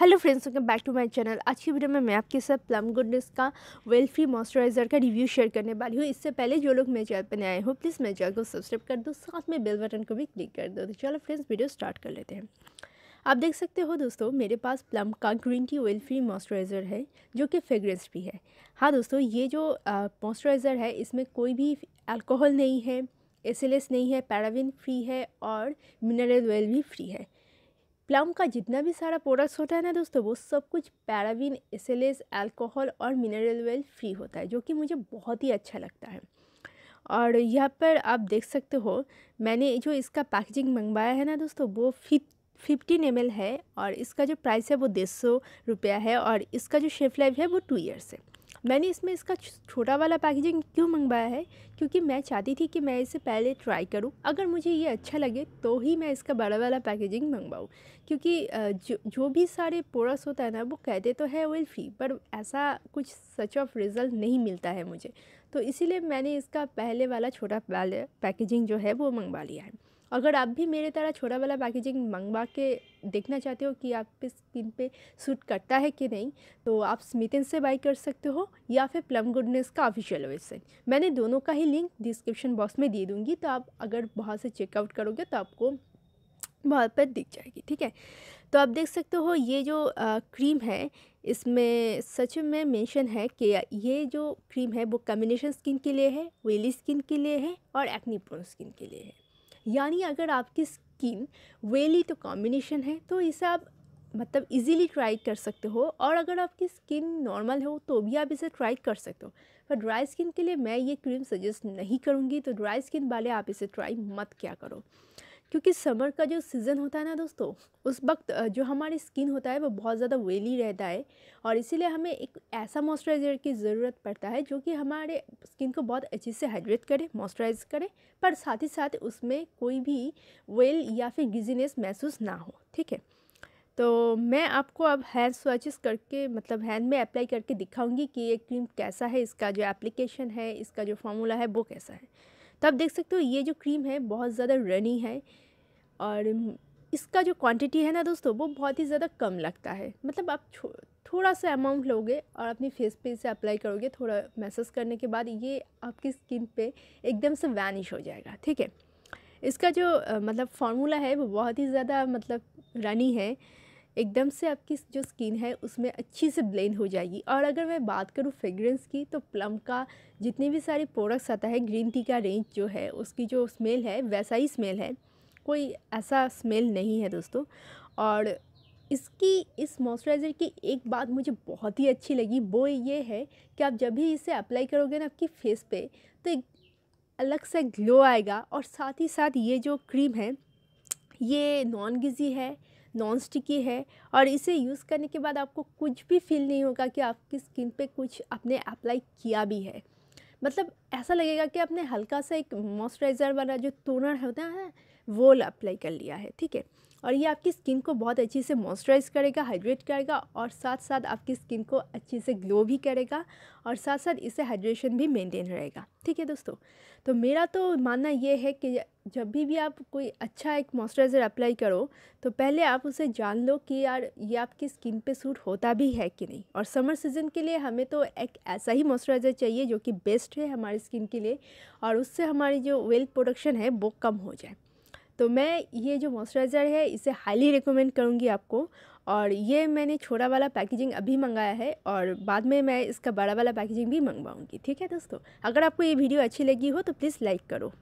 hello friends welcome back to my channel आज की video में मैं आपके साथ प्लम गुडनेस का वेल्फी फ्री मॉइस्चराइज़र का रिव्यू शेयर करने वाली हूँ इससे पहले जो लोग मेरे चैनल पर नए हो प्लीज़ मेरे चैनल को सब्सक्राइब कर दो साथ में बेल बटन को भी क्लिक कर दो तो चलो फ्रेंड्स वीडियो स्टार्ट कर लेते हैं आप देख सकते हो दोस्तों मेरे पास प्लम का green tea oil free moisturiser है जो कि फ्रेगरेंस भी है हाँ दोस्तों ये जो मॉइस्चराइज़र है इसमें कोई भी अल्कोहल नहीं है एसिलेस नहीं है पैराविन फ्री है और मिनरल ऑयल भी फ्री है प्लम का जितना भी सारा प्रोडक्ट्स होता है ना दोस्तों वो सब कुछ paraben S L S alcohol और मिनरल ऑयल फ्री होता है जो कि मुझे बहुत ही अच्छा लगता है और यहाँ पर आप देख सकते हो मैंने जो इसका पैकेजिंग मंगवाया है ना दोस्तों वो फिफ फिफ्टीन एम है और इसका जो प्राइस है वो डेढ़ सौ रुपया है और इसका जो शेफ लाइफ है वो टू ईयर्स है मैंने इसमें इसका छोटा वाला पैकेजिंग क्यों मंगवाया है क्योंकि मैं चाहती थी कि मैं इसे पहले ट्राई करूं अगर मुझे ये अच्छा लगे तो ही मैं इसका बड़ा वाला पैकेजिंग मंगवाऊं क्योंकि जो जो भी सारे पोरस होता है ना वो कहते तो है ऑयल फ्री पर ऐसा कुछ सच ऑफ रिज़ल्ट नहीं मिलता है मुझे तो इसीलिए मैंने इसका पहले वाला छोटा पैकेजिंग जो है वो मंगवा लिया है अगर आप भी मेरे तरह छोटा वाला पैकेजिंग मंगवा के देखना चाहते हो कि आप स्किन पे सूट करता है कि नहीं तो आप स्मिथिन से बाई कर सकते हो या फिर प्लम गुडनेस का ऑफिशियल वेबसाइट मैंने दोनों का ही लिंक डिस्क्रिप्शन बॉक्स में दे दूँगी तो आप अगर बहुत से चेकआउट करोगे तो आपको वहाँ पर दिख जाएगी ठीक है तो आप देख सकते हो ये जो आ, क्रीम है इसमें सच में मेंशन है कि ये जो क्रीम है वो कम्बिनेशन स्किन के लिए है वेली स्किन के लिए है और एक्नी प्रोन स्किन के लिए है यानी अगर आपकी स्किन वेली तो कॉम्बिनेशन है तो इसे आप मतलब इजीली ट्राई कर सकते हो और अगर आपकी स्किन नॉर्मल हो तो भी आप इसे ट्राई कर सकते हो पर ड्राई स्किन के लिए मैं ये क्रीम सजेस्ट नहीं करूँगी तो ड्राई स्किन वाले आप इसे ट्राई मत क्या करो क्योंकि समर का जो सीज़न होता है ना दोस्तों उस वक्त जो हमारी स्किन होता है वो बहुत ज़्यादा वेली रहता है और इसीलिए हमें एक ऐसा मॉइस्चराइज़र की ज़रूरत पड़ता है जो कि हमारे स्किन को बहुत अच्छे से हाइड्रेट करे मॉइस्चराइज करे पर साथ ही साथ उसमें कोई भी वेल या फिर गिजीनेस महसूस ना हो ठीक है तो मैं आपको अब हैंड स्वाचेस करके मतलब हैंड में अप्लाई करके दिखाऊंगी कि ये क्रीम कैसा है इसका जो एप्लीकेशन है इसका जो फॉर्मूला है वो कैसा है तो आप देख सकते हो ये जो क्रीम है बहुत ज़्यादा रनी है और इसका जो क्वांटिटी है ना दोस्तों वो बहुत ही ज़्यादा कम लगता है मतलब आप थोड़ा सा अमाउंट लोगे और अपनी फेस पे इसे अप्लाई करोगे थोड़ा मैसेज करने के बाद ये आपकी स्किन पे एकदम से वैनिश हो जाएगा ठीक है इसका जो मतलब फार्मूला है वो बहुत ही ज़्यादा मतलब रनी है एकदम से आपकी जो स्किन है उसमें अच्छी से ब्लेंड हो जाएगी और अगर मैं बात करूँ फ्रेगरेंस की तो प्लम का जितने भी सारे प्रोडक्ट्स आता है ग्रीन टी का रेंज जो है उसकी जो स्मेल है वैसा ही स्मेल है कोई ऐसा स्मेल नहीं है दोस्तों और इसकी इस मॉइस्चराइज़र की एक बात मुझे बहुत ही अच्छी लगी वो ये है कि आप जब भी इसे अप्लाई करोगे ना आपकी फेस पे तो एक अलग सा ग्लो आएगा और साथ ही साथ ये जो क्रीम है ये नॉन गिजी है नॉन स्टिकी है और इसे यूज़ करने के बाद आपको कुछ भी फील नहीं होगा कि आपकी स्किन पे कुछ आपने अप्लाई किया भी है मतलब ऐसा लगेगा कि आपने हल्का सा एक मॉइस्चराइज़र वाला जो टोनर होता है वो अप्लाई कर लिया है ठीक है और ये आपकी स्किन को बहुत अच्छी से मॉइस्चराइज करेगा हाइड्रेट करेगा और साथ साथ आपकी स्किन को अच्छे से ग्लो भी करेगा और साथ साथ इससे हाइड्रेशन भी मेंटेन रहेगा ठीक है दोस्तों तो मेरा तो मानना ये है कि जब भी भी आप कोई अच्छा एक मॉइस्चराइज़र अप्लाई करो तो पहले आप उसे जान लो कि यार ये आपकी स्किन पर सूट होता भी है कि नहीं और समर सीज़न के लिए हमें तो एक ऐसा ही मॉइस्चराइज़र चाहिए जो कि बेस्ट है हमारी स्किन के लिए और उससे हमारी जो वेल्थ प्रोडक्शन है वो कम हो जाए तो मैं ये जो मॉइस्चराइज़र है इसे हाईली रिकमेंड करूँगी आपको और ये मैंने छोटा वाला पैकेजिंग अभी मंगाया है और बाद में मैं इसका बड़ा वाला पैकेजिंग भी मंगवाऊँगी ठीक है दोस्तों अगर आपको ये वीडियो अच्छी लगी हो तो प्लीज़ लाइक करो